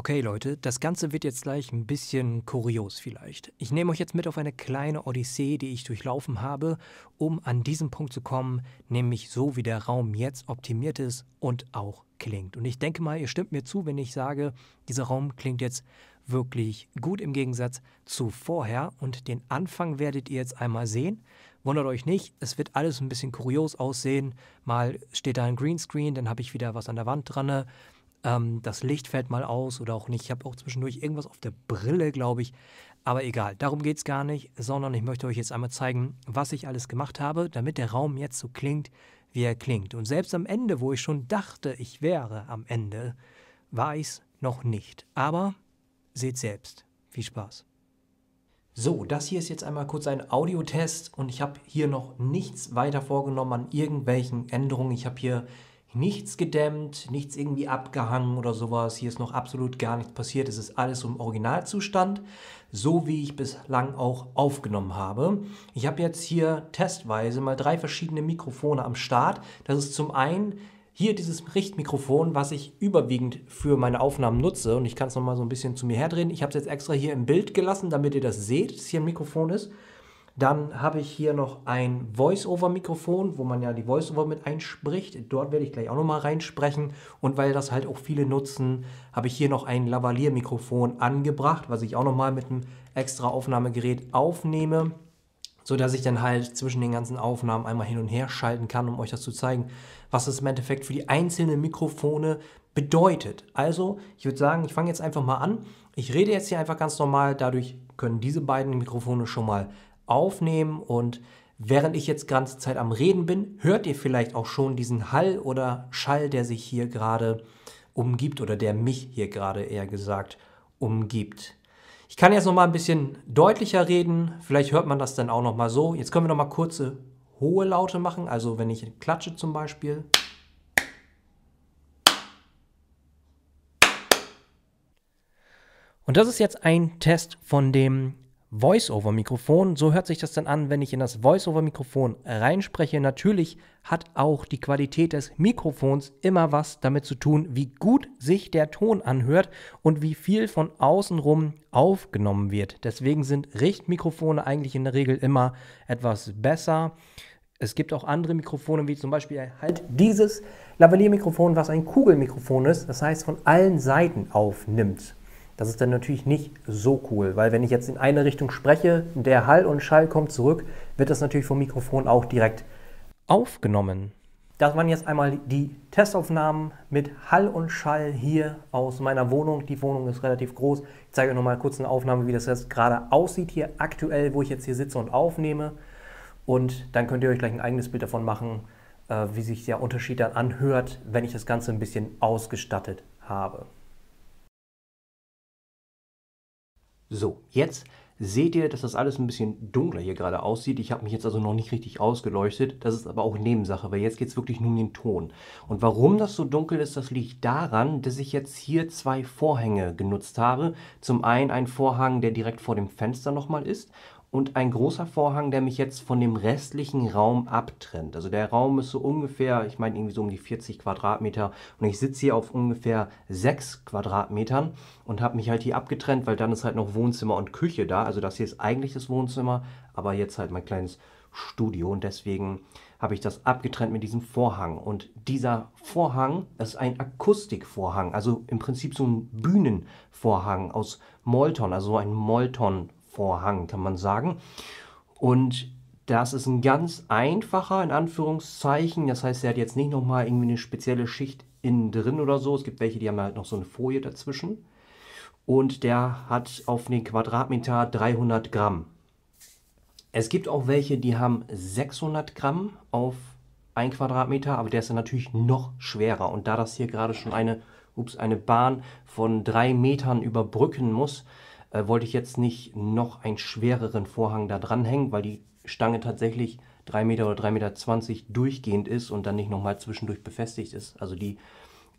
Okay Leute, das Ganze wird jetzt gleich ein bisschen kurios vielleicht. Ich nehme euch jetzt mit auf eine kleine Odyssee, die ich durchlaufen habe, um an diesen Punkt zu kommen, nämlich so wie der Raum jetzt optimiert ist und auch klingt. Und ich denke mal, ihr stimmt mir zu, wenn ich sage, dieser Raum klingt jetzt wirklich gut im Gegensatz zu vorher. Und den Anfang werdet ihr jetzt einmal sehen. Wundert euch nicht, es wird alles ein bisschen kurios aussehen. Mal steht da ein Greenscreen, dann habe ich wieder was an der Wand dran. Ähm, das Licht fällt mal aus oder auch nicht. Ich habe auch zwischendurch irgendwas auf der Brille, glaube ich. Aber egal, darum geht es gar nicht, sondern ich möchte euch jetzt einmal zeigen, was ich alles gemacht habe, damit der Raum jetzt so klingt, wie er klingt. Und selbst am Ende, wo ich schon dachte, ich wäre am Ende, war ich es noch nicht. Aber seht selbst. Viel Spaß. So, das hier ist jetzt einmal kurz ein Audiotest und ich habe hier noch nichts weiter vorgenommen an irgendwelchen Änderungen. Ich habe hier nichts gedämmt, nichts irgendwie abgehangen oder sowas. Hier ist noch absolut gar nichts passiert. Es ist alles im Originalzustand, so wie ich bislang auch aufgenommen habe. Ich habe jetzt hier testweise mal drei verschiedene Mikrofone am Start. Das ist zum einen hier dieses Richtmikrofon, was ich überwiegend für meine Aufnahmen nutze. Und ich kann es nochmal so ein bisschen zu mir herdrehen. Ich habe es jetzt extra hier im Bild gelassen, damit ihr das seht, dass hier ein Mikrofon ist. Dann habe ich hier noch ein Voice-over-Mikrofon, wo man ja die Voice-over mit einspricht. Dort werde ich gleich auch nochmal reinsprechen. Und weil das halt auch viele nutzen, habe ich hier noch ein Lavalier-Mikrofon angebracht, was ich auch nochmal mit einem extra Aufnahmegerät aufnehme, sodass ich dann halt zwischen den ganzen Aufnahmen einmal hin und her schalten kann, um euch das zu zeigen, was es im Endeffekt für die einzelnen Mikrofone bedeutet. Also, ich würde sagen, ich fange jetzt einfach mal an. Ich rede jetzt hier einfach ganz normal, dadurch können diese beiden Mikrofone schon mal aufnehmen und während ich jetzt ganze Zeit am Reden bin, hört ihr vielleicht auch schon diesen Hall oder Schall, der sich hier gerade umgibt oder der mich hier gerade eher gesagt umgibt. Ich kann jetzt noch mal ein bisschen deutlicher reden, vielleicht hört man das dann auch noch mal so. Jetzt können wir noch mal kurze hohe Laute machen, also wenn ich klatsche zum Beispiel. Und das ist jetzt ein Test von dem Voice-over-Mikrofon. So hört sich das dann an, wenn ich in das Voice-over-Mikrofon reinspreche. Natürlich hat auch die Qualität des Mikrofons immer was damit zu tun, wie gut sich der Ton anhört und wie viel von außenrum aufgenommen wird. Deswegen sind Richtmikrofone eigentlich in der Regel immer etwas besser. Es gibt auch andere Mikrofone, wie zum Beispiel halt dieses Lavalier-Mikrofon, was ein Kugelmikrofon ist, das heißt von allen Seiten aufnimmt. Das ist dann natürlich nicht so cool, weil wenn ich jetzt in eine Richtung spreche, der Hall und Schall kommt zurück, wird das natürlich vom Mikrofon auch direkt aufgenommen. Das waren jetzt einmal die Testaufnahmen mit Hall und Schall hier aus meiner Wohnung. Die Wohnung ist relativ groß. Ich zeige euch nochmal kurz eine Aufnahme, wie das jetzt gerade aussieht hier aktuell, wo ich jetzt hier sitze und aufnehme. Und dann könnt ihr euch gleich ein eigenes Bild davon machen, äh, wie sich der Unterschied dann anhört, wenn ich das Ganze ein bisschen ausgestattet habe. So, jetzt seht ihr, dass das alles ein bisschen dunkler hier gerade aussieht. Ich habe mich jetzt also noch nicht richtig ausgeleuchtet. Das ist aber auch Nebensache, weil jetzt geht es wirklich nur um den Ton. Und warum das so dunkel ist, das liegt daran, dass ich jetzt hier zwei Vorhänge genutzt habe. Zum einen ein Vorhang, der direkt vor dem Fenster nochmal ist und ein großer Vorhang, der mich jetzt von dem restlichen Raum abtrennt. Also der Raum ist so ungefähr, ich meine irgendwie so um die 40 Quadratmeter und ich sitze hier auf ungefähr 6 Quadratmetern und habe mich halt hier abgetrennt, weil dann ist halt noch Wohnzimmer und Küche da. Also das hier ist eigentlich das Wohnzimmer, aber jetzt halt mein kleines Studio und deswegen habe ich das abgetrennt mit diesem Vorhang. Und dieser Vorhang ist ein Akustikvorhang, also im Prinzip so ein Bühnenvorhang aus Molton, also so ein Molton Vorhang, kann man sagen. Und das ist ein ganz einfacher, in Anführungszeichen. Das heißt, er hat jetzt nicht nochmal irgendwie eine spezielle Schicht innen drin oder so. Es gibt welche, die haben halt noch so eine Folie dazwischen. Und der hat auf den Quadratmeter 300 Gramm. Es gibt auch welche, die haben 600 Gramm auf 1 Quadratmeter, aber der ist dann natürlich noch schwerer. Und da das hier gerade schon eine, ups, eine Bahn von drei Metern überbrücken muss, äh, wollte ich jetzt nicht noch einen schwereren Vorhang da dranhängen, weil die Stange tatsächlich 3 Meter oder 3,20 Meter durchgehend ist und dann nicht nochmal zwischendurch befestigt ist. Also die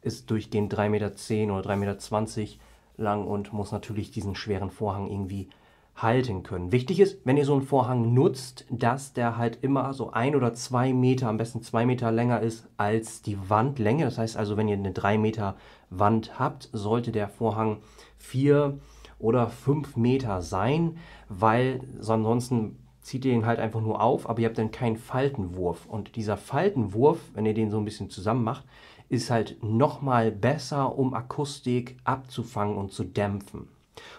ist durchgehend 3,10 Meter oder 3,20 Meter lang und muss natürlich diesen schweren Vorhang irgendwie halten können. Wichtig ist, wenn ihr so einen Vorhang nutzt, dass der halt immer so ein oder zwei Meter, am besten zwei Meter länger ist als die Wandlänge. Das heißt also, wenn ihr eine 3 Meter Wand habt, sollte der Vorhang 4 Meter oder 5 Meter sein, weil ansonsten zieht ihr den halt einfach nur auf, aber ihr habt dann keinen Faltenwurf. Und dieser Faltenwurf, wenn ihr den so ein bisschen zusammen macht, ist halt nochmal besser, um Akustik abzufangen und zu dämpfen.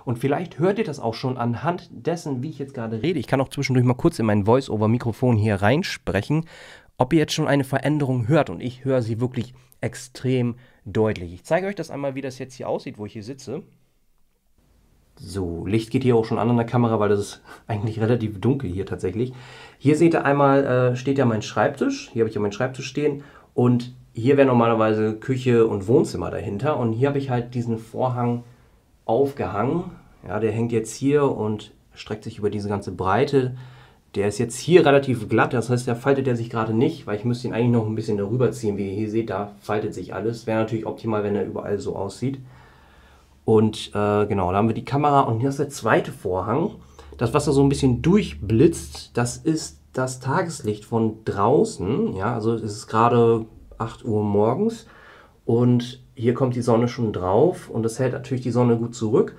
Und vielleicht hört ihr das auch schon anhand dessen, wie ich jetzt gerade rede. Ich kann auch zwischendurch mal kurz in mein Voice-over-Mikrofon hier reinsprechen, ob ihr jetzt schon eine Veränderung hört. Und ich höre sie wirklich extrem deutlich. Ich zeige euch das einmal, wie das jetzt hier aussieht, wo ich hier sitze. So, Licht geht hier auch schon an an der Kamera, weil das ist eigentlich relativ dunkel hier tatsächlich. Hier seht ihr einmal, äh, steht ja mein Schreibtisch. Hier habe ich ja meinen Schreibtisch stehen. Und hier wäre normalerweise Küche und Wohnzimmer dahinter. Und hier habe ich halt diesen Vorhang aufgehangen. Ja, der hängt jetzt hier und streckt sich über diese ganze Breite. Der ist jetzt hier relativ glatt, das heißt, da faltet er sich gerade nicht, weil ich müsste ihn eigentlich noch ein bisschen darüber ziehen. Wie ihr hier seht, da faltet sich alles. Wäre natürlich optimal, wenn er überall so aussieht. Und äh, genau, da haben wir die Kamera und hier ist der zweite Vorhang. Das, was da so ein bisschen durchblitzt, das ist das Tageslicht von draußen. Ja, also es ist gerade 8 Uhr morgens und hier kommt die Sonne schon drauf und das hält natürlich die Sonne gut zurück.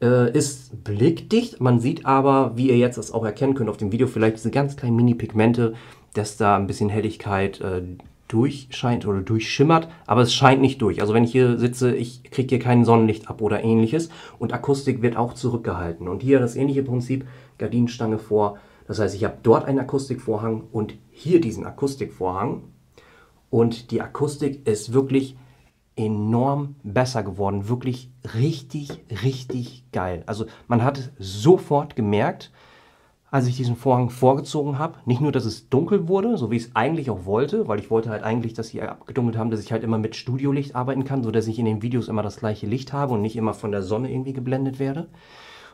Äh, ist blickdicht, man sieht aber, wie ihr jetzt das auch erkennen könnt auf dem Video, vielleicht diese ganz kleinen Mini-Pigmente, dass da ein bisschen Helligkeit äh, durchscheint oder durchschimmert, aber es scheint nicht durch. Also wenn ich hier sitze, ich kriege hier kein Sonnenlicht ab oder ähnliches und Akustik wird auch zurückgehalten. Und hier das ähnliche Prinzip, Gardinenstange vor. Das heißt, ich habe dort einen Akustikvorhang und hier diesen Akustikvorhang. Und die Akustik ist wirklich enorm besser geworden. Wirklich richtig, richtig geil. Also man hat sofort gemerkt, als ich diesen Vorhang vorgezogen habe. Nicht nur, dass es dunkel wurde, so wie ich es eigentlich auch wollte, weil ich wollte halt eigentlich, dass sie abgedunkelt haben, dass ich halt immer mit Studiolicht arbeiten kann, sodass ich in den Videos immer das gleiche Licht habe und nicht immer von der Sonne irgendwie geblendet werde.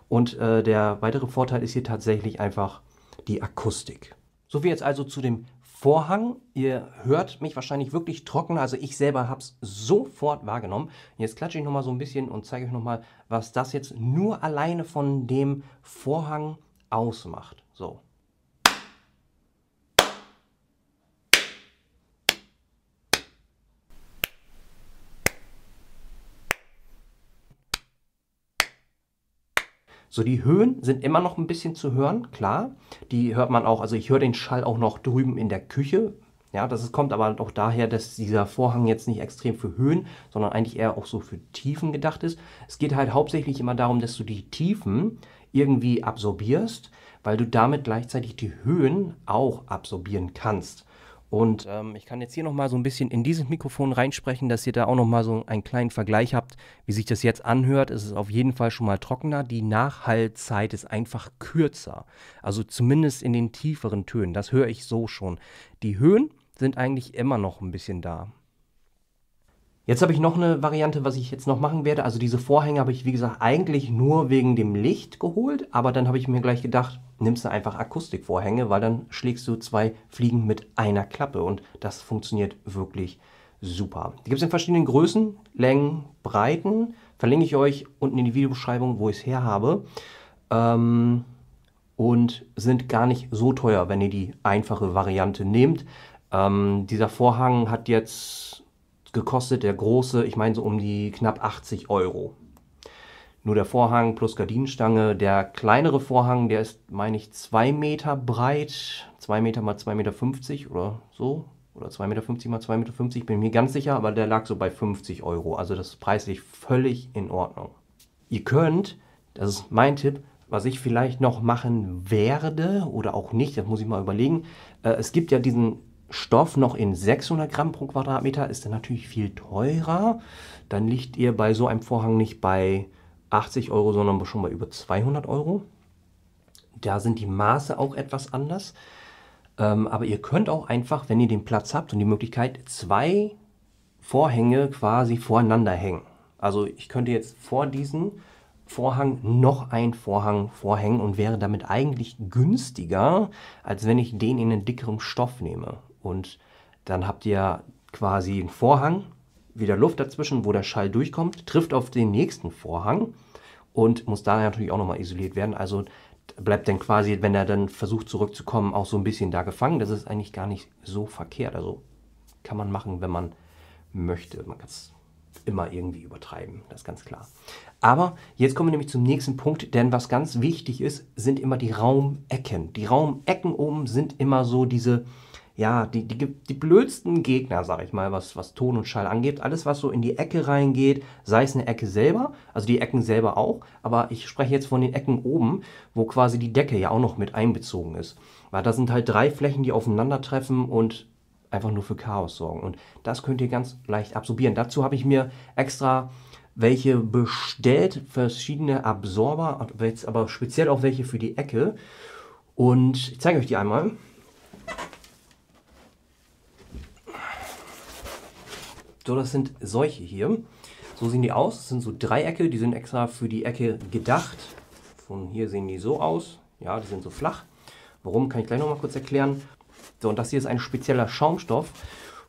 Und äh, der weitere Vorteil ist hier tatsächlich einfach die Akustik. So wie jetzt also zu dem Vorhang. Ihr hört mich wahrscheinlich wirklich trocken, also ich selber habe es sofort wahrgenommen. Jetzt klatsche ich nochmal so ein bisschen und zeige euch nochmal, was das jetzt nur alleine von dem Vorhang ausmacht. So. So, die Höhen sind immer noch ein bisschen zu hören, klar. Die hört man auch, also ich höre den Schall auch noch drüben in der Küche. Ja, das kommt aber auch daher, dass dieser Vorhang jetzt nicht extrem für Höhen, sondern eigentlich eher auch so für Tiefen gedacht ist. Es geht halt hauptsächlich immer darum, dass du die Tiefen irgendwie absorbierst, weil du damit gleichzeitig die Höhen auch absorbieren kannst. Und ähm, ich kann jetzt hier nochmal so ein bisschen in dieses Mikrofon reinsprechen, dass ihr da auch nochmal so einen kleinen Vergleich habt, wie sich das jetzt anhört. Es ist auf jeden Fall schon mal trockener. Die Nachhallzeit ist einfach kürzer. Also zumindest in den tieferen Tönen. Das höre ich so schon. Die Höhen sind eigentlich immer noch ein bisschen da. Jetzt habe ich noch eine Variante, was ich jetzt noch machen werde. Also diese Vorhänge habe ich, wie gesagt, eigentlich nur wegen dem Licht geholt. Aber dann habe ich mir gleich gedacht, nimmst du einfach Akustikvorhänge, weil dann schlägst du zwei Fliegen mit einer Klappe. Und das funktioniert wirklich super. Die gibt es in verschiedenen Größen, Längen, Breiten. Verlinke ich euch unten in die Videobeschreibung, wo ich es her habe. Ähm, und sind gar nicht so teuer, wenn ihr die einfache Variante nehmt. Ähm, dieser Vorhang hat jetzt gekostet, der große, ich meine so um die knapp 80 Euro. Nur der Vorhang plus Gardinenstange. Der kleinere Vorhang, der ist, meine ich, 2 Meter breit. 2 Meter mal 2,50 Meter 50 oder so. Oder 2,50 Meter 50 mal 2,50 Meter, 50, bin mir ganz sicher, aber der lag so bei 50 Euro. Also das ist preislich völlig in Ordnung. Ihr könnt, das ist mein Tipp, was ich vielleicht noch machen werde oder auch nicht, das muss ich mal überlegen. Äh, es gibt ja diesen Stoff noch in 600 Gramm pro Quadratmeter ist dann natürlich viel teurer. Dann liegt ihr bei so einem Vorhang nicht bei 80 Euro, sondern schon bei über 200 Euro. Da sind die Maße auch etwas anders. Ähm, aber ihr könnt auch einfach, wenn ihr den Platz habt und die Möglichkeit, zwei Vorhänge quasi voreinander hängen. Also ich könnte jetzt vor diesen Vorhang noch einen Vorhang vorhängen und wäre damit eigentlich günstiger, als wenn ich den in einen dickeren Stoff nehme. Und dann habt ihr quasi einen Vorhang, wieder Luft dazwischen, wo der Schall durchkommt, trifft auf den nächsten Vorhang und muss da natürlich auch nochmal isoliert werden. Also bleibt dann quasi, wenn er dann versucht zurückzukommen, auch so ein bisschen da gefangen. Das ist eigentlich gar nicht so verkehrt. Also kann man machen, wenn man möchte. Man kann es immer irgendwie übertreiben, das ist ganz klar. Aber jetzt kommen wir nämlich zum nächsten Punkt, denn was ganz wichtig ist, sind immer die Raumecken. Die Raumecken oben sind immer so diese ja, die, die, die blödsten Gegner, sag ich mal, was, was Ton und Schall angeht. Alles, was so in die Ecke reingeht, sei es eine Ecke selber, also die Ecken selber auch, aber ich spreche jetzt von den Ecken oben, wo quasi die Decke ja auch noch mit einbezogen ist. Weil da sind halt drei Flächen, die aufeinandertreffen und einfach nur für Chaos sorgen. Und das könnt ihr ganz leicht absorbieren. Dazu habe ich mir extra welche bestellt, verschiedene Absorber, jetzt aber speziell auch welche für die Ecke. Und ich zeige euch die einmal. So, das sind solche hier. So sehen die aus. Das sind so Dreiecke, die sind extra für die Ecke gedacht. Von hier sehen die so aus. Ja, die sind so flach. Warum, kann ich gleich nochmal kurz erklären. So, und das hier ist ein spezieller Schaumstoff.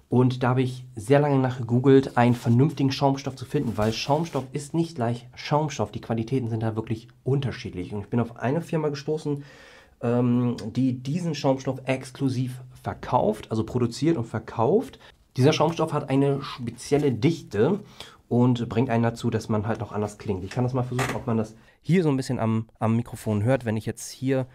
Und da habe ich sehr lange nach gegoogelt, einen vernünftigen Schaumstoff zu finden, weil Schaumstoff ist nicht gleich Schaumstoff. Die Qualitäten sind da wirklich unterschiedlich. Und ich bin auf eine Firma gestoßen, ähm, die diesen Schaumstoff exklusiv verkauft, also produziert und verkauft. Dieser Schaumstoff hat eine spezielle Dichte und bringt einen dazu, dass man halt noch anders klingt. Ich kann das mal versuchen, ob man das hier so ein bisschen am, am Mikrofon hört, wenn ich jetzt hier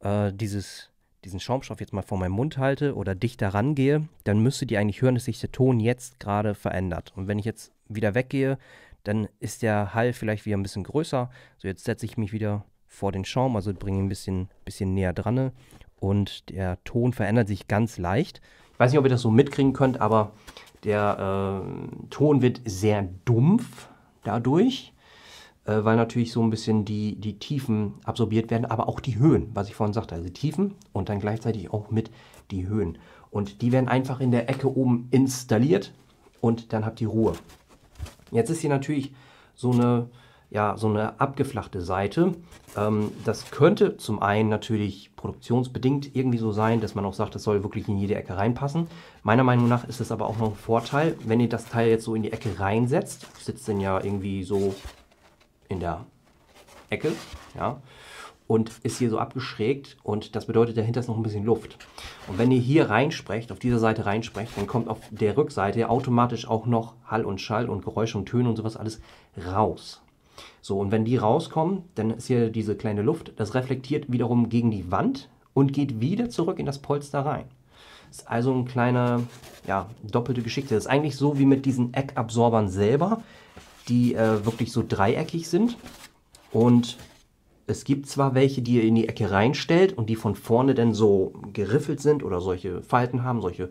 äh, dieses, diesen Schaumstoff jetzt mal vor meinem Mund halte oder dichter rangehe, dann müsstet ihr eigentlich hören, dass sich der Ton jetzt gerade verändert. Und wenn ich jetzt wieder weggehe, dann ist der Hall vielleicht wieder ein bisschen größer. So, jetzt setze ich mich wieder vor den Schaum, also bringe ihn ein bisschen, bisschen näher dran und der Ton verändert sich ganz leicht weiß nicht, ob ihr das so mitkriegen könnt, aber der äh, Ton wird sehr dumpf dadurch, äh, weil natürlich so ein bisschen die, die Tiefen absorbiert werden, aber auch die Höhen, was ich vorhin sagte, also Tiefen und dann gleichzeitig auch mit die Höhen. Und die werden einfach in der Ecke oben installiert und dann habt ihr Ruhe. Jetzt ist hier natürlich so eine ja so eine abgeflachte Seite. Ähm, das könnte zum einen natürlich produktionsbedingt irgendwie so sein, dass man auch sagt, das soll wirklich in jede Ecke reinpassen. Meiner Meinung nach ist es aber auch noch ein Vorteil, wenn ihr das Teil jetzt so in die Ecke reinsetzt, sitzt denn ja irgendwie so in der Ecke, ja, und ist hier so abgeschrägt und das bedeutet, dahinter ist noch ein bisschen Luft. Und wenn ihr hier reinsprecht, auf dieser Seite reinsprecht, dann kommt auf der Rückseite automatisch auch noch Hall und Schall und Geräusche und Töne und sowas alles raus. So, und wenn die rauskommen, dann ist hier diese kleine Luft, das reflektiert wiederum gegen die Wand und geht wieder zurück in das Polster rein. Ist also ein kleiner, ja, doppelte Geschichte. Das ist eigentlich so wie mit diesen Eckabsorbern selber, die äh, wirklich so dreieckig sind. Und es gibt zwar welche, die ihr in die Ecke reinstellt und die von vorne dann so geriffelt sind oder solche Falten haben, solche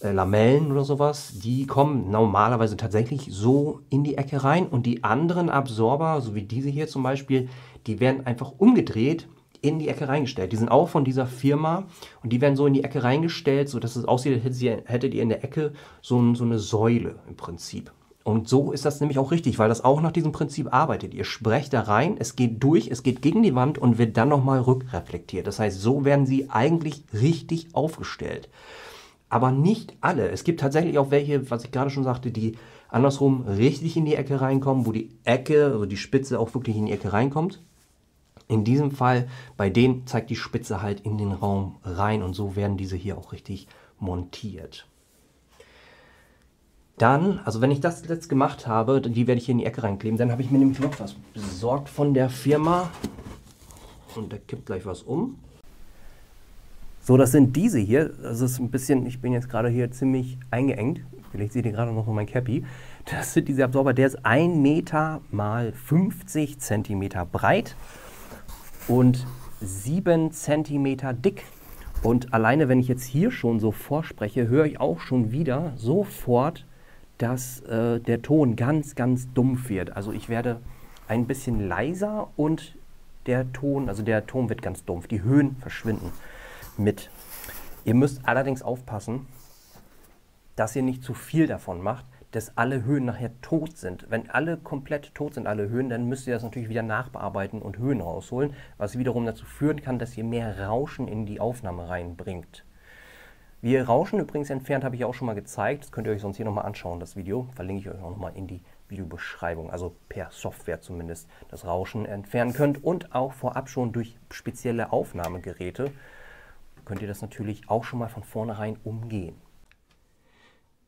äh, Lamellen oder sowas, die kommen normalerweise tatsächlich so in die Ecke rein und die anderen Absorber, so wie diese hier zum Beispiel, die werden einfach umgedreht in die Ecke reingestellt. Die sind auch von dieser Firma und die werden so in die Ecke reingestellt, sodass es aussieht, als hättet ihr in der Ecke so, so eine Säule im Prinzip. Und so ist das nämlich auch richtig, weil das auch nach diesem Prinzip arbeitet. Ihr sprecht da rein, es geht durch, es geht gegen die Wand und wird dann nochmal rückreflektiert. Das heißt, so werden sie eigentlich richtig aufgestellt aber nicht alle. Es gibt tatsächlich auch welche, was ich gerade schon sagte, die andersrum richtig in die Ecke reinkommen, wo die Ecke, also die Spitze auch wirklich in die Ecke reinkommt. In diesem Fall, bei denen zeigt die Spitze halt in den Raum rein und so werden diese hier auch richtig montiert. Dann, also wenn ich das jetzt gemacht habe, die werde ich hier in die Ecke reinkleben, dann habe ich mir nämlich noch was besorgt von der Firma. Und da kippt gleich was um. So, das sind diese hier. Das ist ein bisschen, ich bin jetzt gerade hier ziemlich eingeengt. Vielleicht seht ihr gerade noch mein Cappy. Das sind diese Absorber. Der ist 1 Meter mal 50 Zentimeter breit und 7 Zentimeter dick. Und alleine, wenn ich jetzt hier schon so vorspreche, höre ich auch schon wieder sofort, dass äh, der Ton ganz, ganz dumpf wird. Also ich werde ein bisschen leiser und der Ton, also der Ton wird ganz dumpf. Die Höhen verschwinden mit. Ihr müsst allerdings aufpassen, dass ihr nicht zu viel davon macht, dass alle Höhen nachher tot sind. Wenn alle komplett tot sind, alle Höhen, dann müsst ihr das natürlich wieder nachbearbeiten und Höhen rausholen, was wiederum dazu führen kann, dass ihr mehr Rauschen in die Aufnahme reinbringt. Wie ihr Rauschen übrigens entfernt, habe ich auch schon mal gezeigt. Das könnt ihr euch sonst hier nochmal anschauen, das Video. Verlinke ich euch auch nochmal in die Videobeschreibung, also per Software zumindest, das Rauschen entfernen könnt und auch vorab schon durch spezielle Aufnahmegeräte könnt ihr das natürlich auch schon mal von vornherein umgehen.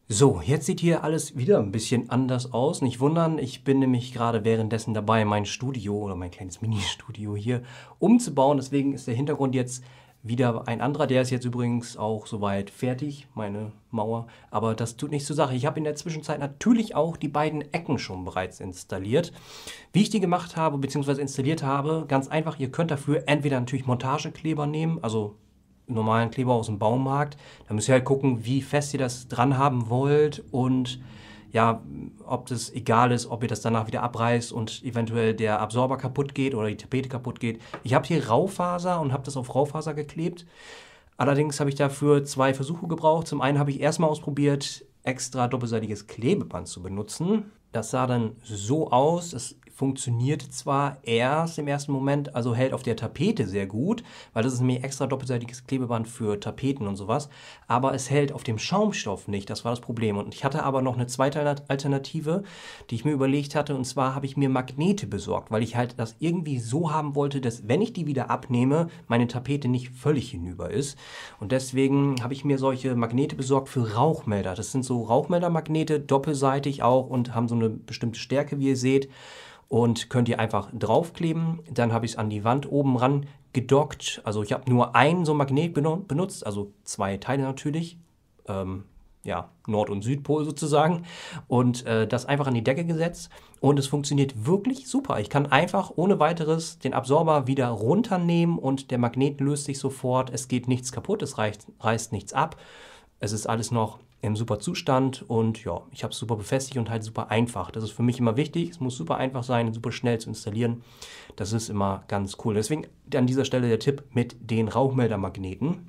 So, jetzt sieht hier alles wieder ein bisschen anders aus. Nicht wundern, ich bin nämlich gerade währenddessen dabei, mein Studio oder mein kleines Ministudio hier umzubauen. Deswegen ist der Hintergrund jetzt wieder ein anderer. Der ist jetzt übrigens auch soweit fertig, meine Mauer. Aber das tut nichts zur Sache. Ich habe in der Zwischenzeit natürlich auch die beiden Ecken schon bereits installiert. Wie ich die gemacht habe bzw. installiert habe, ganz einfach, ihr könnt dafür entweder natürlich Montagekleber nehmen, also normalen Kleber aus dem Baumarkt. Da müsst ihr halt gucken, wie fest ihr das dran haben wollt und ja, ob das egal ist, ob ihr das danach wieder abreißt und eventuell der Absorber kaputt geht oder die Tapete kaputt geht. Ich habe hier Raufaser und habe das auf Raufaser geklebt. Allerdings habe ich dafür zwei Versuche gebraucht. Zum einen habe ich erstmal ausprobiert, extra doppelseitiges Klebeband zu benutzen. Das sah dann so aus, das funktioniert zwar erst im ersten Moment, also hält auf der Tapete sehr gut, weil das ist nämlich extra doppelseitiges Klebeband für Tapeten und sowas, aber es hält auf dem Schaumstoff nicht, das war das Problem. Und ich hatte aber noch eine zweite Alternative, die ich mir überlegt hatte, und zwar habe ich mir Magnete besorgt, weil ich halt das irgendwie so haben wollte, dass wenn ich die wieder abnehme, meine Tapete nicht völlig hinüber ist. Und deswegen habe ich mir solche Magnete besorgt für Rauchmelder. Das sind so Rauchmeldermagnete, doppelseitig auch und haben so eine bestimmte Stärke, wie ihr seht und könnt ihr einfach draufkleben. Dann habe ich es an die Wand oben ran gedockt. Also ich habe nur einen so Magnet benutzt, also zwei Teile natürlich. Ähm, ja, Nord- und Südpol sozusagen. Und äh, das einfach an die Decke gesetzt. Und es funktioniert wirklich super. Ich kann einfach ohne weiteres den Absorber wieder runternehmen und der Magnet löst sich sofort. Es geht nichts kaputt, es reißt, reißt nichts ab. Es ist alles noch im super Zustand und ja, ich habe es super befestigt und halt super einfach. Das ist für mich immer wichtig. Es muss super einfach sein, super schnell zu installieren. Das ist immer ganz cool. Deswegen an dieser Stelle der Tipp mit den Rauchmeldermagneten.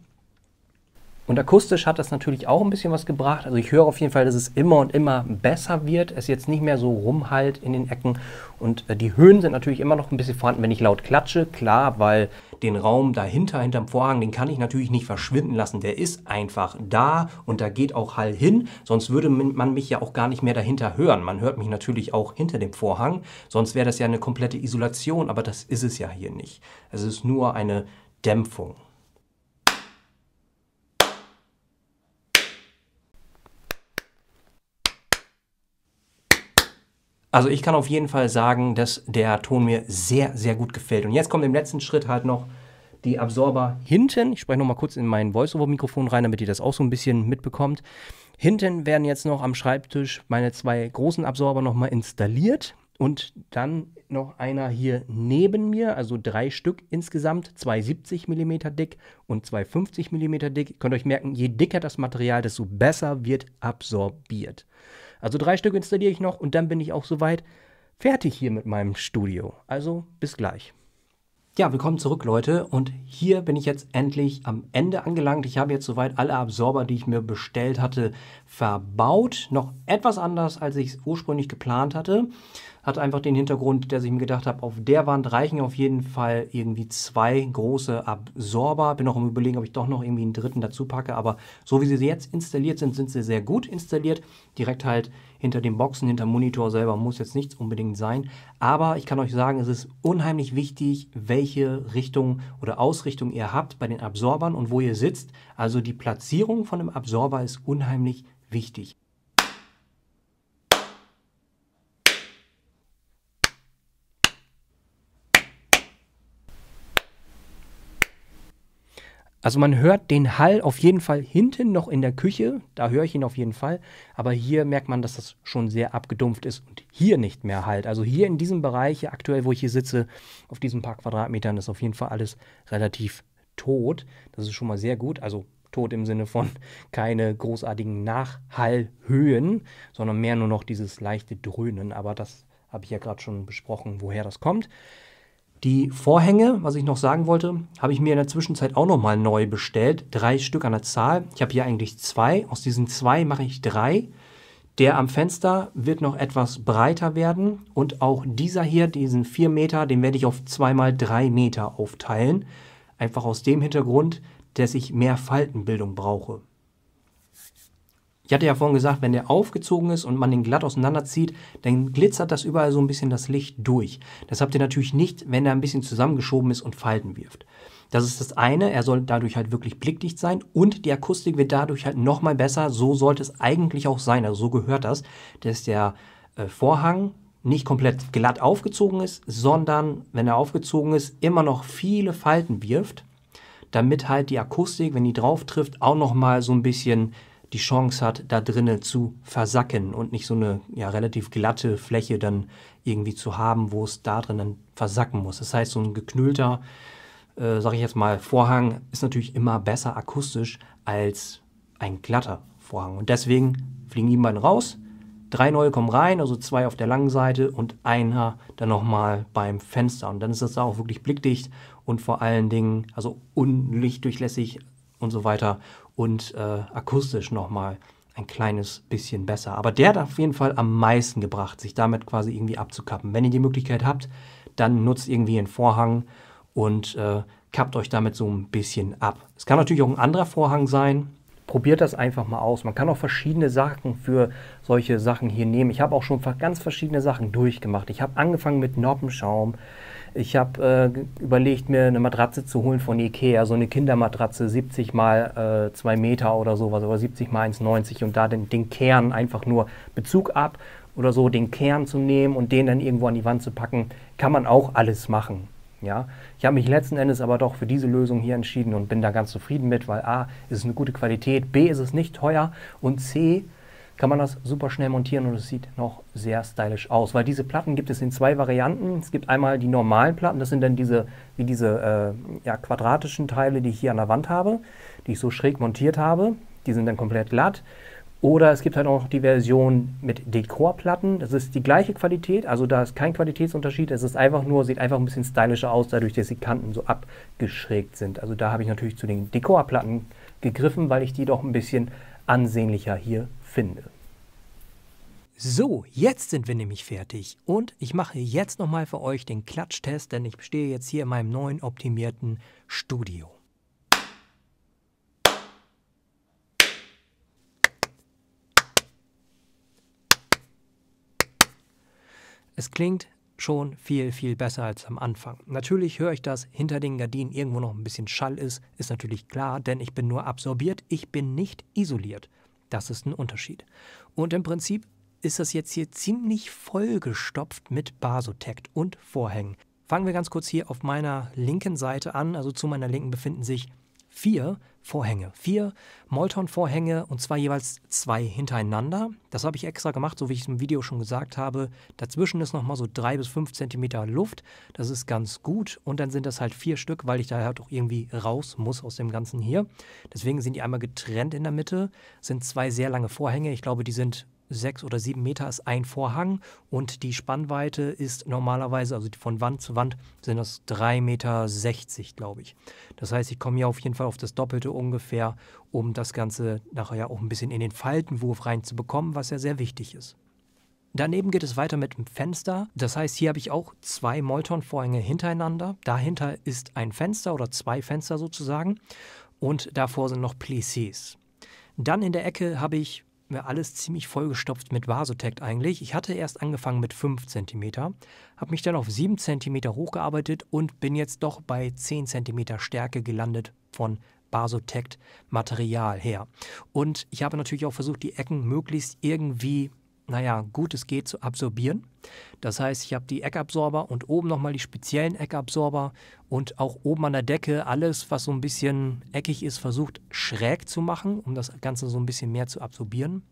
Und akustisch hat das natürlich auch ein bisschen was gebracht. Also ich höre auf jeden Fall, dass es immer und immer besser wird. Es jetzt nicht mehr so rumhalt in den Ecken. Und äh, die Höhen sind natürlich immer noch ein bisschen vorhanden, wenn ich laut klatsche. Klar, weil den Raum dahinter, hinterm Vorhang, den kann ich natürlich nicht verschwinden lassen. Der ist einfach da und da geht auch Hall hin. Sonst würde man mich ja auch gar nicht mehr dahinter hören. Man hört mich natürlich auch hinter dem Vorhang. Sonst wäre das ja eine komplette Isolation. Aber das ist es ja hier nicht. Es ist nur eine Dämpfung. Also ich kann auf jeden Fall sagen, dass der Ton mir sehr, sehr gut gefällt. Und jetzt kommt im letzten Schritt halt noch die Absorber hinten. Ich spreche nochmal kurz in mein Voice-Over-Mikrofon rein, damit ihr das auch so ein bisschen mitbekommt. Hinten werden jetzt noch am Schreibtisch meine zwei großen Absorber nochmal installiert und dann noch einer hier neben mir, also drei Stück insgesamt, zwei 70 mm dick und zwei 50 mm dick. Ihr könnt euch merken, je dicker das Material, desto besser wird absorbiert. Also drei Stück installiere ich noch und dann bin ich auch soweit fertig hier mit meinem Studio. Also bis gleich. Ja, willkommen zurück, Leute. Und hier bin ich jetzt endlich am Ende angelangt. Ich habe jetzt soweit alle Absorber, die ich mir bestellt hatte, verbaut. Noch etwas anders, als ich es ursprünglich geplant hatte hat einfach den Hintergrund, dass ich mir gedacht habe, auf der Wand reichen auf jeden Fall irgendwie zwei große Absorber. Bin auch im Überlegen, ob ich doch noch irgendwie einen dritten dazu packe, aber so wie sie jetzt installiert sind, sind sie sehr gut installiert. Direkt halt hinter den Boxen, hinter dem Monitor selber muss jetzt nichts unbedingt sein. Aber ich kann euch sagen, es ist unheimlich wichtig, welche Richtung oder Ausrichtung ihr habt bei den Absorbern und wo ihr sitzt. Also die Platzierung von dem Absorber ist unheimlich wichtig. Also man hört den Hall auf jeden Fall hinten noch in der Küche, da höre ich ihn auf jeden Fall, aber hier merkt man, dass das schon sehr abgedumpft ist und hier nicht mehr halt. Also hier in diesem Bereich, hier aktuell, wo ich hier sitze, auf diesen paar Quadratmetern ist auf jeden Fall alles relativ tot. Das ist schon mal sehr gut, also tot im Sinne von keine großartigen Nachhallhöhen, sondern mehr nur noch dieses leichte Dröhnen, aber das habe ich ja gerade schon besprochen, woher das kommt. Die Vorhänge, was ich noch sagen wollte, habe ich mir in der Zwischenzeit auch nochmal neu bestellt. Drei Stück an der Zahl. Ich habe hier eigentlich zwei. Aus diesen zwei mache ich drei. Der am Fenster wird noch etwas breiter werden. Und auch dieser hier, diesen vier Meter, den werde ich auf 2 mal 3 Meter aufteilen. Einfach aus dem Hintergrund, dass ich mehr Faltenbildung brauche. Ich hatte ja vorhin gesagt, wenn der aufgezogen ist und man den glatt auseinanderzieht, dann glitzert das überall so ein bisschen das Licht durch. Das habt ihr natürlich nicht, wenn er ein bisschen zusammengeschoben ist und Falten wirft. Das ist das eine, er soll dadurch halt wirklich blickdicht sein und die Akustik wird dadurch halt nochmal besser. So sollte es eigentlich auch sein, also so gehört das, dass der äh, Vorhang nicht komplett glatt aufgezogen ist, sondern wenn er aufgezogen ist, immer noch viele Falten wirft, damit halt die Akustik, wenn die drauf trifft, auch nochmal so ein bisschen die Chance hat, da drinnen zu versacken und nicht so eine ja, relativ glatte Fläche dann irgendwie zu haben, wo es da drinnen versacken muss. Das heißt, so ein geknüllter, äh, sage ich jetzt mal, Vorhang ist natürlich immer besser akustisch als ein glatter Vorhang. Und deswegen fliegen die beiden raus, drei neue kommen rein, also zwei auf der langen Seite und einer dann nochmal beim Fenster. Und dann ist das da auch wirklich blickdicht und vor allen Dingen, also unlichtdurchlässig und so weiter und äh, akustisch nochmal ein kleines bisschen besser. Aber der hat auf jeden Fall am meisten gebracht, sich damit quasi irgendwie abzukappen. Wenn ihr die Möglichkeit habt, dann nutzt irgendwie einen Vorhang und äh, kappt euch damit so ein bisschen ab. Es kann natürlich auch ein anderer Vorhang sein. Probiert das einfach mal aus. Man kann auch verschiedene Sachen für solche Sachen hier nehmen. Ich habe auch schon ganz verschiedene Sachen durchgemacht. Ich habe angefangen mit Noppenschaum, ich habe äh, überlegt, mir eine Matratze zu holen von Ikea, so eine Kindermatratze, 70 mal äh, 2 Meter oder sowas, oder 70 mal 1,90 und da den, den Kern einfach nur Bezug ab oder so, den Kern zu nehmen und den dann irgendwo an die Wand zu packen, kann man auch alles machen. Ja, ich habe mich letzten Endes aber doch für diese Lösung hier entschieden und bin da ganz zufrieden mit, weil A ist es eine gute Qualität, B ist es nicht teuer und C kann man das super schnell montieren und es sieht noch sehr stylisch aus. Weil diese Platten gibt es in zwei Varianten. Es gibt einmal die normalen Platten, das sind dann diese, wie diese äh, ja, quadratischen Teile, die ich hier an der Wand habe, die ich so schräg montiert habe. Die sind dann komplett glatt. Oder es gibt halt auch noch die Version mit Dekorplatten. Das ist die gleiche Qualität, also da ist kein Qualitätsunterschied. Es ist einfach nur, sieht einfach ein bisschen stylischer aus, dadurch, dass die Kanten so abgeschrägt sind. Also da habe ich natürlich zu den Dekorplatten gegriffen, weil ich die doch ein bisschen ansehnlicher hier finde. So, jetzt sind wir nämlich fertig und ich mache jetzt nochmal für euch den Klatschtest, denn ich stehe jetzt hier in meinem neuen optimierten Studio. Es klingt schon viel, viel besser als am Anfang. Natürlich höre ich, dass hinter den Gardinen irgendwo noch ein bisschen Schall ist, ist natürlich klar, denn ich bin nur absorbiert, ich bin nicht isoliert. Das ist ein Unterschied. Und im Prinzip ist das jetzt hier ziemlich vollgestopft mit Basotect und Vorhängen. Fangen wir ganz kurz hier auf meiner linken Seite an. Also zu meiner linken befinden sich vier Vorhänge. Vier Molton-Vorhänge und zwar jeweils zwei hintereinander. Das habe ich extra gemacht, so wie ich es im Video schon gesagt habe. Dazwischen ist nochmal so drei bis fünf Zentimeter Luft. Das ist ganz gut. Und dann sind das halt vier Stück, weil ich da halt auch irgendwie raus muss aus dem Ganzen hier. Deswegen sind die einmal getrennt in der Mitte. Sind zwei sehr lange Vorhänge. Ich glaube, die sind sechs oder sieben Meter ist ein Vorhang und die Spannweite ist normalerweise, also von Wand zu Wand sind das 3,60 Meter, glaube ich. Das heißt, ich komme hier auf jeden Fall auf das Doppelte ungefähr, um das Ganze nachher ja auch ein bisschen in den Faltenwurf reinzubekommen, was ja sehr wichtig ist. Daneben geht es weiter mit dem Fenster. Das heißt, hier habe ich auch zwei Molton-Vorhänge hintereinander. Dahinter ist ein Fenster oder zwei Fenster sozusagen. Und davor sind noch Plissés. Dann in der Ecke habe ich mir alles ziemlich vollgestopft mit Vasotec eigentlich. Ich hatte erst angefangen mit 5 cm, habe mich dann auf 7 cm hochgearbeitet und bin jetzt doch bei 10 cm Stärke gelandet von Basotect Material her. Und ich habe natürlich auch versucht, die Ecken möglichst irgendwie naja, gut es geht, zu absorbieren. Das heißt, ich habe die Eckabsorber und oben nochmal die speziellen Eckabsorber und auch oben an der Decke alles, was so ein bisschen eckig ist, versucht schräg zu machen, um das Ganze so ein bisschen mehr zu absorbieren.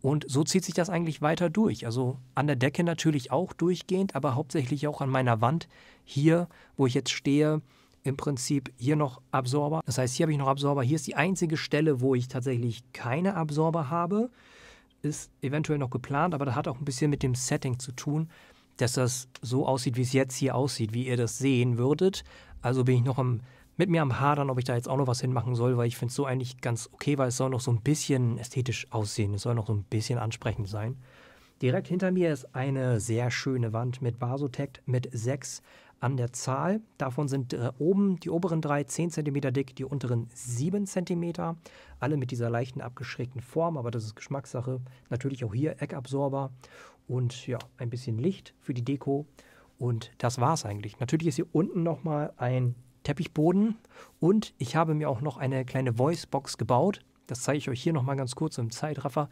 Und so zieht sich das eigentlich weiter durch. Also an der Decke natürlich auch durchgehend, aber hauptsächlich auch an meiner Wand hier, wo ich jetzt stehe, im Prinzip hier noch Absorber. Das heißt, hier habe ich noch Absorber. Hier ist die einzige Stelle, wo ich tatsächlich keine Absorber habe ist eventuell noch geplant, aber das hat auch ein bisschen mit dem Setting zu tun, dass das so aussieht, wie es jetzt hier aussieht, wie ihr das sehen würdet. Also bin ich noch am, mit mir am Hadern, ob ich da jetzt auch noch was hinmachen soll, weil ich finde es so eigentlich ganz okay, weil es soll noch so ein bisschen ästhetisch aussehen, es soll noch so ein bisschen ansprechend sein. Direkt hinter mir ist eine sehr schöne Wand mit Vasotect mit sechs an der Zahl. Davon sind äh, oben die oberen drei 10 cm dick, die unteren 7 cm. Alle mit dieser leichten abgeschrägten Form, aber das ist Geschmackssache. Natürlich auch hier Eckabsorber und ja, ein bisschen Licht für die Deko. Und das war's eigentlich. Natürlich ist hier unten nochmal ein Teppichboden und ich habe mir auch noch eine kleine Voicebox gebaut. Das zeige ich euch hier nochmal ganz kurz im Zeitraffer.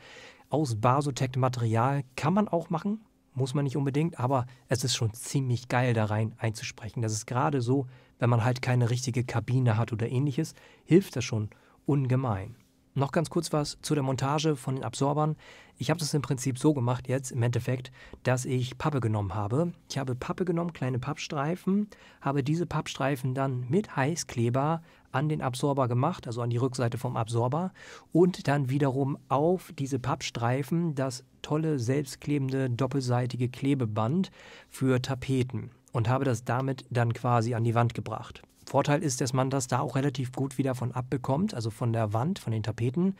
Aus basotec Material kann man auch machen muss man nicht unbedingt, aber es ist schon ziemlich geil, da rein einzusprechen. Das ist gerade so, wenn man halt keine richtige Kabine hat oder ähnliches, hilft das schon ungemein. Noch ganz kurz was zu der Montage von den Absorbern. Ich habe das im Prinzip so gemacht jetzt im Endeffekt, dass ich Pappe genommen habe. Ich habe Pappe genommen, kleine Pappstreifen, habe diese Pappstreifen dann mit Heißkleber an den Absorber gemacht, also an die Rückseite vom Absorber und dann wiederum auf diese Pappstreifen das tolle selbstklebende doppelseitige Klebeband für Tapeten und habe das damit dann quasi an die Wand gebracht. Vorteil ist, dass man das da auch relativ gut wieder von abbekommt, also von der Wand, von den Tapeten.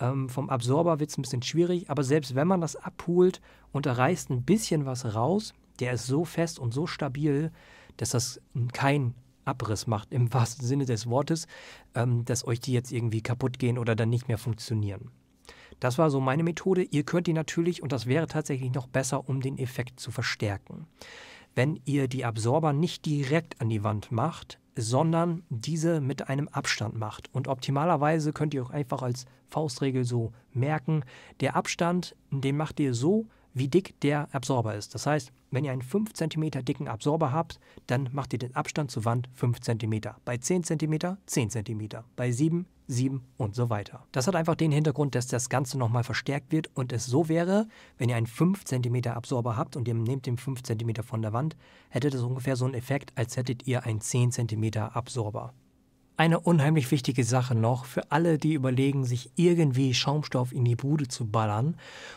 Ähm, vom Absorber wird es ein bisschen schwierig, aber selbst wenn man das abholt und da reißt ein bisschen was raus, der ist so fest und so stabil, dass das kein Abriss macht, im wahrsten Sinne des Wortes, ähm, dass euch die jetzt irgendwie kaputt gehen oder dann nicht mehr funktionieren. Das war so meine Methode. Ihr könnt die natürlich, und das wäre tatsächlich noch besser, um den Effekt zu verstärken. Wenn ihr die Absorber nicht direkt an die Wand macht, sondern diese mit einem Abstand macht. Und optimalerweise könnt ihr auch einfach als Faustregel so merken, der Abstand, den macht ihr so, wie dick der Absorber ist. Das heißt, wenn ihr einen 5 cm dicken Absorber habt, dann macht ihr den Abstand zur Wand 5 cm. Bei 10 cm 10 cm. Bei 7 7 und so weiter. Das hat einfach den Hintergrund, dass das Ganze nochmal verstärkt wird und es so wäre, wenn ihr einen 5 cm Absorber habt und ihr nehmt den 5 cm von der Wand, hättet es ungefähr so einen Effekt, als hättet ihr einen 10 cm Absorber. Eine unheimlich wichtige Sache noch für alle, die überlegen, sich irgendwie Schaumstoff in die Bude zu ballern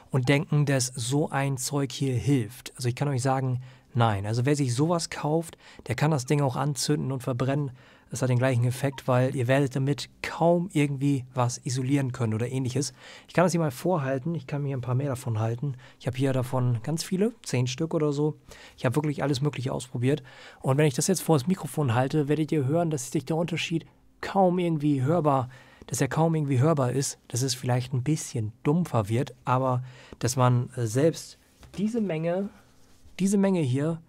und denken, dass so ein Zeug hier hilft. Also ich kann euch sagen, nein. Also wer sich sowas kauft, der kann das Ding auch anzünden und verbrennen. Es hat den gleichen Effekt, weil ihr werdet damit kaum irgendwie was isolieren können oder ähnliches. Ich kann das hier mal vorhalten. Ich kann mir ein paar mehr davon halten. Ich habe hier davon ganz viele, zehn Stück oder so. Ich habe wirklich alles Mögliche ausprobiert. Und wenn ich das jetzt vor das Mikrofon halte, werdet ihr hören, dass sich der Unterschied kaum irgendwie hörbar dass er kaum irgendwie hörbar ist, dass es vielleicht ein bisschen dumpfer wird, aber dass man äh, selbst diese Menge, diese Menge hier,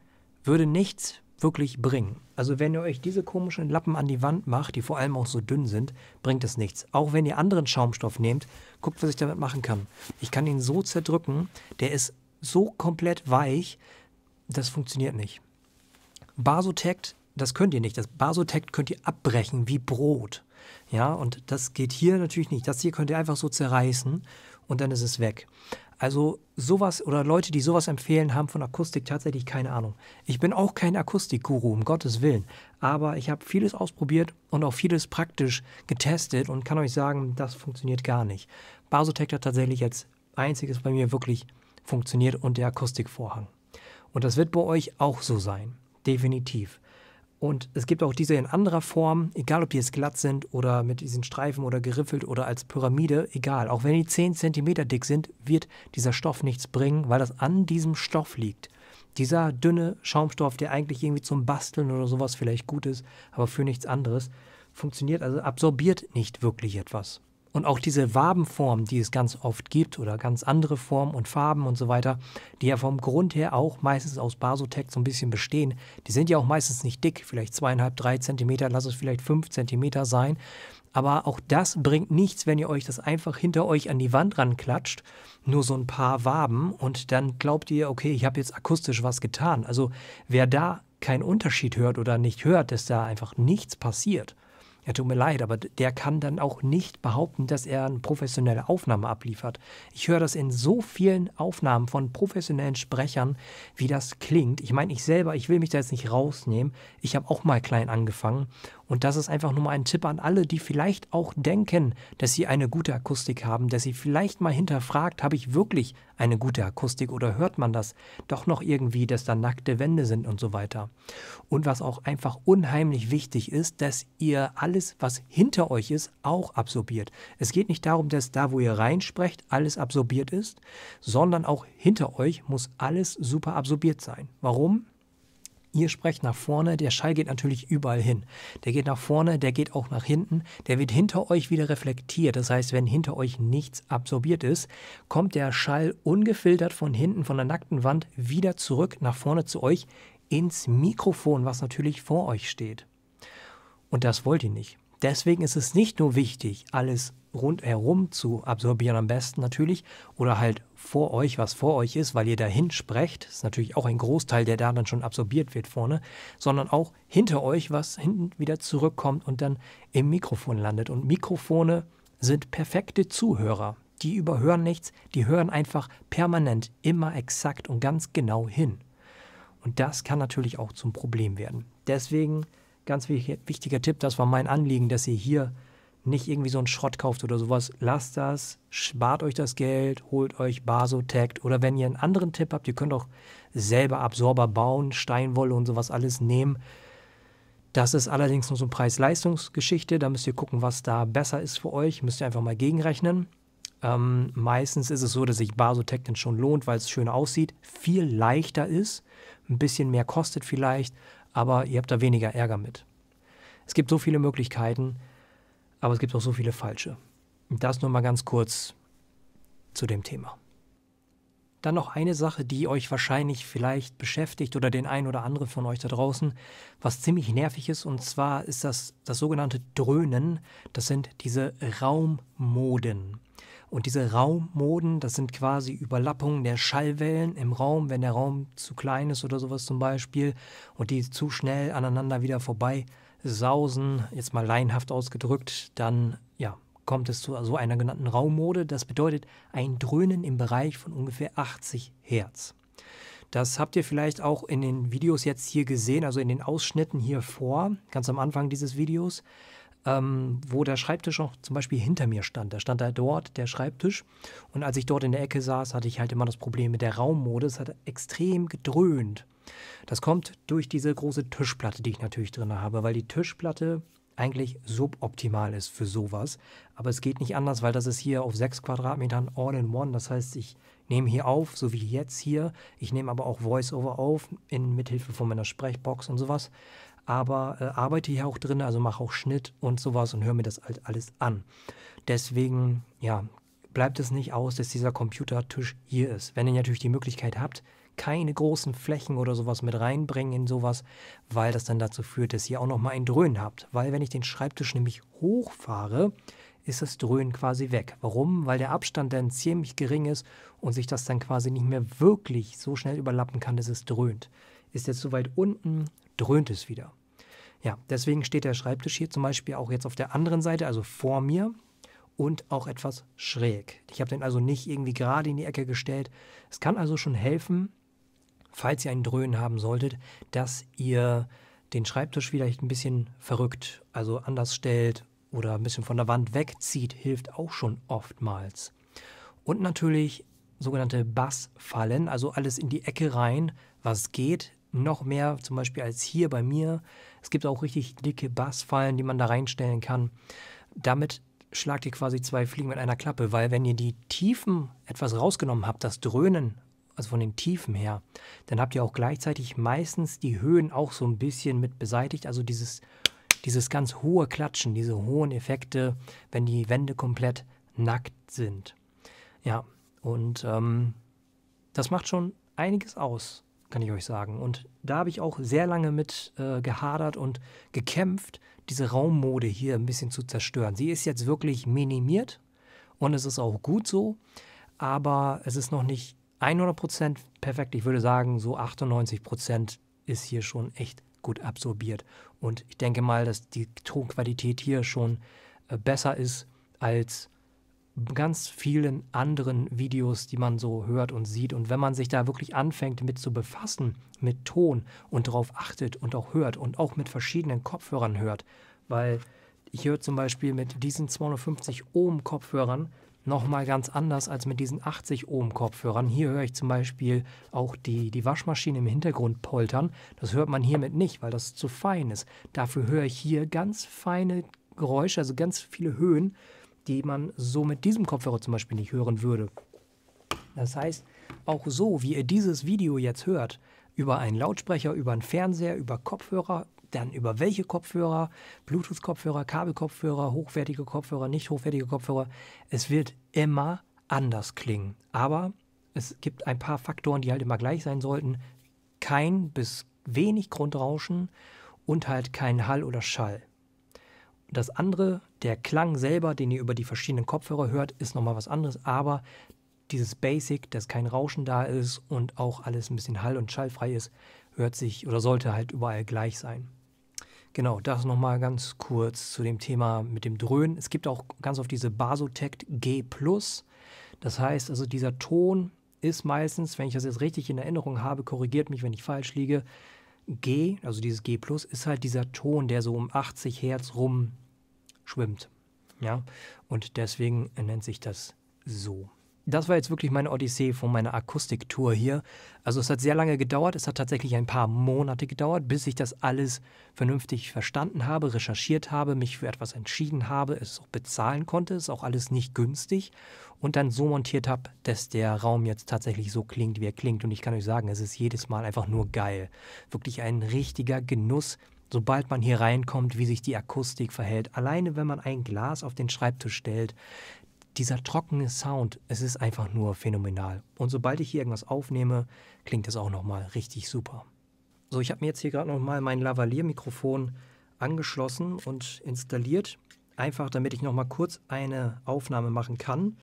würde nichts wirklich bringen. Also wenn ihr euch diese komischen Lappen an die Wand macht, die vor allem auch so dünn sind, bringt es nichts. Auch wenn ihr anderen Schaumstoff nehmt, guckt, was ich damit machen kann. Ich kann ihn so zerdrücken, der ist so komplett weich, das funktioniert nicht. Basotect, das könnt ihr nicht. Das Basotect könnt ihr abbrechen wie Brot. Ja, und das geht hier natürlich nicht. Das hier könnt ihr einfach so zerreißen und dann ist es weg. Also sowas oder Leute, die sowas empfehlen, haben von Akustik tatsächlich keine Ahnung. Ich bin auch kein Akustikguru, um Gottes Willen. Aber ich habe vieles ausprobiert und auch vieles praktisch getestet und kann euch sagen, das funktioniert gar nicht. Basotec hat tatsächlich als einziges bei mir wirklich funktioniert und der Akustikvorhang. Und das wird bei euch auch so sein. Definitiv. Und es gibt auch diese in anderer Form, egal ob die jetzt glatt sind oder mit diesen Streifen oder geriffelt oder als Pyramide, egal. Auch wenn die 10 cm dick sind, wird dieser Stoff nichts bringen, weil das an diesem Stoff liegt. Dieser dünne Schaumstoff, der eigentlich irgendwie zum Basteln oder sowas vielleicht gut ist, aber für nichts anderes, funktioniert also absorbiert nicht wirklich etwas. Und auch diese Wabenform, die es ganz oft gibt, oder ganz andere Formen und Farben und so weiter, die ja vom Grund her auch meistens aus Basotec so ein bisschen bestehen, die sind ja auch meistens nicht dick, vielleicht zweieinhalb, drei Zentimeter, lass es vielleicht fünf Zentimeter sein. Aber auch das bringt nichts, wenn ihr euch das einfach hinter euch an die Wand ranklatscht, nur so ein paar Waben und dann glaubt ihr, okay, ich habe jetzt akustisch was getan. Also wer da keinen Unterschied hört oder nicht hört, dass da einfach nichts passiert, ja, tut mir leid, aber der kann dann auch nicht behaupten, dass er eine professionelle Aufnahme abliefert. Ich höre das in so vielen Aufnahmen von professionellen Sprechern, wie das klingt. Ich meine, ich selber, ich will mich da jetzt nicht rausnehmen. Ich habe auch mal klein angefangen und das ist einfach nur mal ein Tipp an alle, die vielleicht auch denken, dass sie eine gute Akustik haben, dass sie vielleicht mal hinterfragt, habe ich wirklich eine gute Akustik oder hört man das doch noch irgendwie, dass da nackte Wände sind und so weiter. Und was auch einfach unheimlich wichtig ist, dass ihr alles, was hinter euch ist, auch absorbiert. Es geht nicht darum, dass da, wo ihr reinsprecht, alles absorbiert ist, sondern auch hinter euch muss alles super absorbiert sein. Warum? Ihr sprecht nach vorne, der Schall geht natürlich überall hin. Der geht nach vorne, der geht auch nach hinten, der wird hinter euch wieder reflektiert. Das heißt, wenn hinter euch nichts absorbiert ist, kommt der Schall ungefiltert von hinten, von der nackten Wand, wieder zurück nach vorne zu euch ins Mikrofon, was natürlich vor euch steht. Und das wollt ihr nicht. Deswegen ist es nicht nur wichtig, alles rundherum zu absorbieren am besten natürlich oder halt vor euch, was vor euch ist, weil ihr dahin sprecht, ist natürlich auch ein Großteil, der da dann schon absorbiert wird vorne, sondern auch hinter euch, was hinten wieder zurückkommt und dann im Mikrofon landet. Und Mikrofone sind perfekte Zuhörer. Die überhören nichts, die hören einfach permanent, immer exakt und ganz genau hin. Und das kann natürlich auch zum Problem werden. Deswegen ganz wichtiger Tipp, das war mein Anliegen, dass ihr hier nicht irgendwie so einen Schrott kauft oder sowas, lasst das, spart euch das Geld, holt euch Basotect oder wenn ihr einen anderen Tipp habt, ihr könnt auch selber Absorber bauen, Steinwolle und sowas alles nehmen. Das ist allerdings nur so eine Preis-Leistungs-Geschichte, da müsst ihr gucken, was da besser ist für euch, müsst ihr einfach mal gegenrechnen. Ähm, meistens ist es so, dass sich Basotec denn schon lohnt, weil es schön aussieht, viel leichter ist, ein bisschen mehr kostet vielleicht, aber ihr habt da weniger Ärger mit. Es gibt so viele Möglichkeiten, aber es gibt auch so viele falsche. Das nur mal ganz kurz zu dem Thema. Dann noch eine Sache, die euch wahrscheinlich vielleicht beschäftigt oder den einen oder anderen von euch da draußen, was ziemlich nervig ist, und zwar ist das das sogenannte Dröhnen. Das sind diese Raummoden. Und diese Raummoden, das sind quasi Überlappungen der Schallwellen im Raum, wenn der Raum zu klein ist oder sowas zum Beispiel und die zu schnell aneinander wieder vorbei sausen, jetzt mal leinhaft ausgedrückt, dann ja, kommt es zu so einer genannten Raummode. Das bedeutet ein Dröhnen im Bereich von ungefähr 80 Hertz. Das habt ihr vielleicht auch in den Videos jetzt hier gesehen, also in den Ausschnitten hier vor, ganz am Anfang dieses Videos, ähm, wo der Schreibtisch auch zum Beispiel hinter mir stand. Da stand da dort der Schreibtisch und als ich dort in der Ecke saß, hatte ich halt immer das Problem mit der Raummode. Es hat extrem gedröhnt. Das kommt durch diese große Tischplatte, die ich natürlich drin habe, weil die Tischplatte eigentlich suboptimal ist für sowas. Aber es geht nicht anders, weil das ist hier auf 6 Quadratmetern all in one. Das heißt, ich nehme hier auf, so wie jetzt hier. Ich nehme aber auch Voice-Over auf, in, mithilfe von meiner Sprechbox und sowas. Aber äh, arbeite hier auch drin, also mache auch Schnitt und sowas und höre mir das halt alles an. Deswegen, ja, bleibt es nicht aus, dass dieser Computertisch hier ist. Wenn ihr natürlich die Möglichkeit habt, keine großen Flächen oder sowas mit reinbringen in sowas, weil das dann dazu führt, dass ihr auch nochmal ein Dröhnen habt. Weil wenn ich den Schreibtisch nämlich hochfahre, ist das Dröhnen quasi weg. Warum? Weil der Abstand dann ziemlich gering ist und sich das dann quasi nicht mehr wirklich so schnell überlappen kann, dass es dröhnt. Ist jetzt so weit unten, dröhnt es wieder. Ja, deswegen steht der Schreibtisch hier zum Beispiel auch jetzt auf der anderen Seite, also vor mir und auch etwas schräg. Ich habe den also nicht irgendwie gerade in die Ecke gestellt. Es kann also schon helfen, falls ihr ein Dröhnen haben solltet, dass ihr den Schreibtisch vielleicht ein bisschen verrückt, also anders stellt oder ein bisschen von der Wand wegzieht, hilft auch schon oftmals. Und natürlich sogenannte Bassfallen, also alles in die Ecke rein, was geht, noch mehr zum Beispiel als hier bei mir. Es gibt auch richtig dicke Bassfallen, die man da reinstellen kann. Damit schlagt ihr quasi zwei Fliegen mit einer Klappe, weil wenn ihr die Tiefen etwas rausgenommen habt, das Dröhnen also von den Tiefen her, dann habt ihr auch gleichzeitig meistens die Höhen auch so ein bisschen mit beseitigt. Also dieses, dieses ganz hohe Klatschen, diese hohen Effekte, wenn die Wände komplett nackt sind. Ja, und ähm, das macht schon einiges aus, kann ich euch sagen. Und da habe ich auch sehr lange mit äh, gehadert und gekämpft, diese Raummode hier ein bisschen zu zerstören. Sie ist jetzt wirklich minimiert und es ist auch gut so, aber es ist noch nicht 100% perfekt. Ich würde sagen, so 98% ist hier schon echt gut absorbiert. Und ich denke mal, dass die Tonqualität hier schon äh, besser ist als ganz vielen anderen Videos, die man so hört und sieht. Und wenn man sich da wirklich anfängt mit zu befassen, mit Ton und darauf achtet und auch hört und auch mit verschiedenen Kopfhörern hört, weil ich höre zum Beispiel mit diesen 250 Ohm Kopfhörern nochmal ganz anders als mit diesen 80 Ohm Kopfhörern. Hier höre ich zum Beispiel auch die, die Waschmaschine im Hintergrund poltern. Das hört man hiermit nicht, weil das zu fein ist. Dafür höre ich hier ganz feine Geräusche, also ganz viele Höhen, die man so mit diesem Kopfhörer zum Beispiel nicht hören würde. Das heißt, auch so, wie ihr dieses Video jetzt hört, über einen Lautsprecher, über einen Fernseher, über Kopfhörer, dann über welche Kopfhörer, Bluetooth-Kopfhörer, Kabelkopfhörer, hochwertige Kopfhörer, nicht hochwertige Kopfhörer. Es wird immer anders klingen. Aber es gibt ein paar Faktoren, die halt immer gleich sein sollten. Kein bis wenig Grundrauschen und halt kein Hall oder Schall. Das andere, der Klang selber, den ihr über die verschiedenen Kopfhörer hört, ist nochmal was anderes, aber dieses Basic, dass kein Rauschen da ist und auch alles ein bisschen hall- und schallfrei ist, hört sich oder sollte halt überall gleich sein. Genau, das nochmal ganz kurz zu dem Thema mit dem Dröhnen. Es gibt auch ganz oft diese Basotect G. Das heißt also, dieser Ton ist meistens, wenn ich das jetzt richtig in Erinnerung habe, korrigiert mich, wenn ich falsch liege, G, also dieses G ist halt dieser Ton, der so um 80 Hertz rum schwimmt. Ja, und deswegen nennt sich das so das war jetzt wirklich meine Odyssee von meiner Akustiktour hier. Also es hat sehr lange gedauert, es hat tatsächlich ein paar Monate gedauert, bis ich das alles vernünftig verstanden habe, recherchiert habe, mich für etwas entschieden habe, es auch bezahlen konnte, es ist auch alles nicht günstig und dann so montiert habe, dass der Raum jetzt tatsächlich so klingt, wie er klingt. Und ich kann euch sagen, es ist jedes Mal einfach nur geil. Wirklich ein richtiger Genuss, sobald man hier reinkommt, wie sich die Akustik verhält. Alleine wenn man ein Glas auf den Schreibtisch stellt, dieser trockene Sound, es ist einfach nur phänomenal. Und sobald ich hier irgendwas aufnehme, klingt es auch nochmal richtig super. So, ich habe mir jetzt hier gerade nochmal mein Lavalier-Mikrofon angeschlossen und installiert. Einfach damit ich nochmal kurz eine Aufnahme machen kann.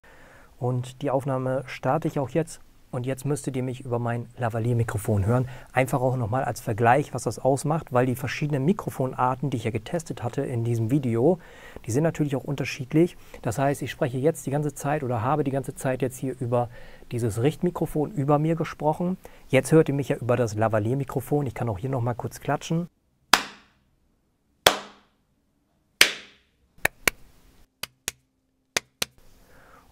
Und die Aufnahme starte ich auch jetzt. Und jetzt müsstet ihr mich über mein Lavalier-Mikrofon hören. Einfach auch nochmal als Vergleich, was das ausmacht, weil die verschiedenen Mikrofonarten, die ich ja getestet hatte in diesem Video, die sind natürlich auch unterschiedlich. Das heißt, ich spreche jetzt die ganze Zeit oder habe die ganze Zeit jetzt hier über dieses Richtmikrofon über mir gesprochen. Jetzt hört ihr mich ja über das Lavalier-Mikrofon. Ich kann auch hier nochmal kurz klatschen.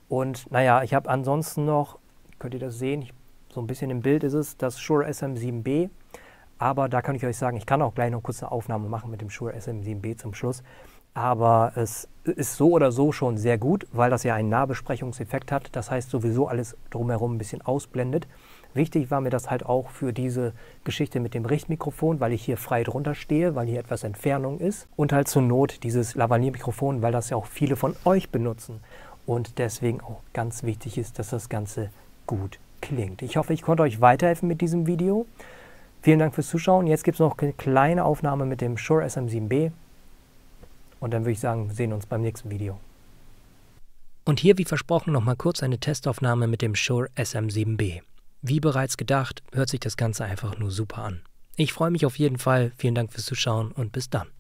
Und naja, ich habe ansonsten noch, könnt ihr das sehen, ich, so ein bisschen im Bild ist es, das Shure SM7B. Aber da kann ich euch sagen, ich kann auch gleich noch kurz eine Aufnahme machen mit dem Shure SM7B zum Schluss aber es ist so oder so schon sehr gut, weil das ja einen Nahbesprechungseffekt hat. Das heißt, sowieso alles drumherum ein bisschen ausblendet. Wichtig war mir das halt auch für diese Geschichte mit dem Richtmikrofon, weil ich hier frei drunter stehe, weil hier etwas Entfernung ist. Und halt zur Not dieses Lavaliermikrofon, weil das ja auch viele von euch benutzen. Und deswegen auch ganz wichtig ist, dass das Ganze gut klingt. Ich hoffe, ich konnte euch weiterhelfen mit diesem Video. Vielen Dank fürs Zuschauen. Jetzt gibt es noch eine kleine Aufnahme mit dem Shure SM7B. Und dann würde ich sagen, wir sehen uns beim nächsten Video. Und hier wie versprochen nochmal kurz eine Testaufnahme mit dem Shure SM7B. Wie bereits gedacht, hört sich das Ganze einfach nur super an. Ich freue mich auf jeden Fall, vielen Dank fürs Zuschauen und bis dann.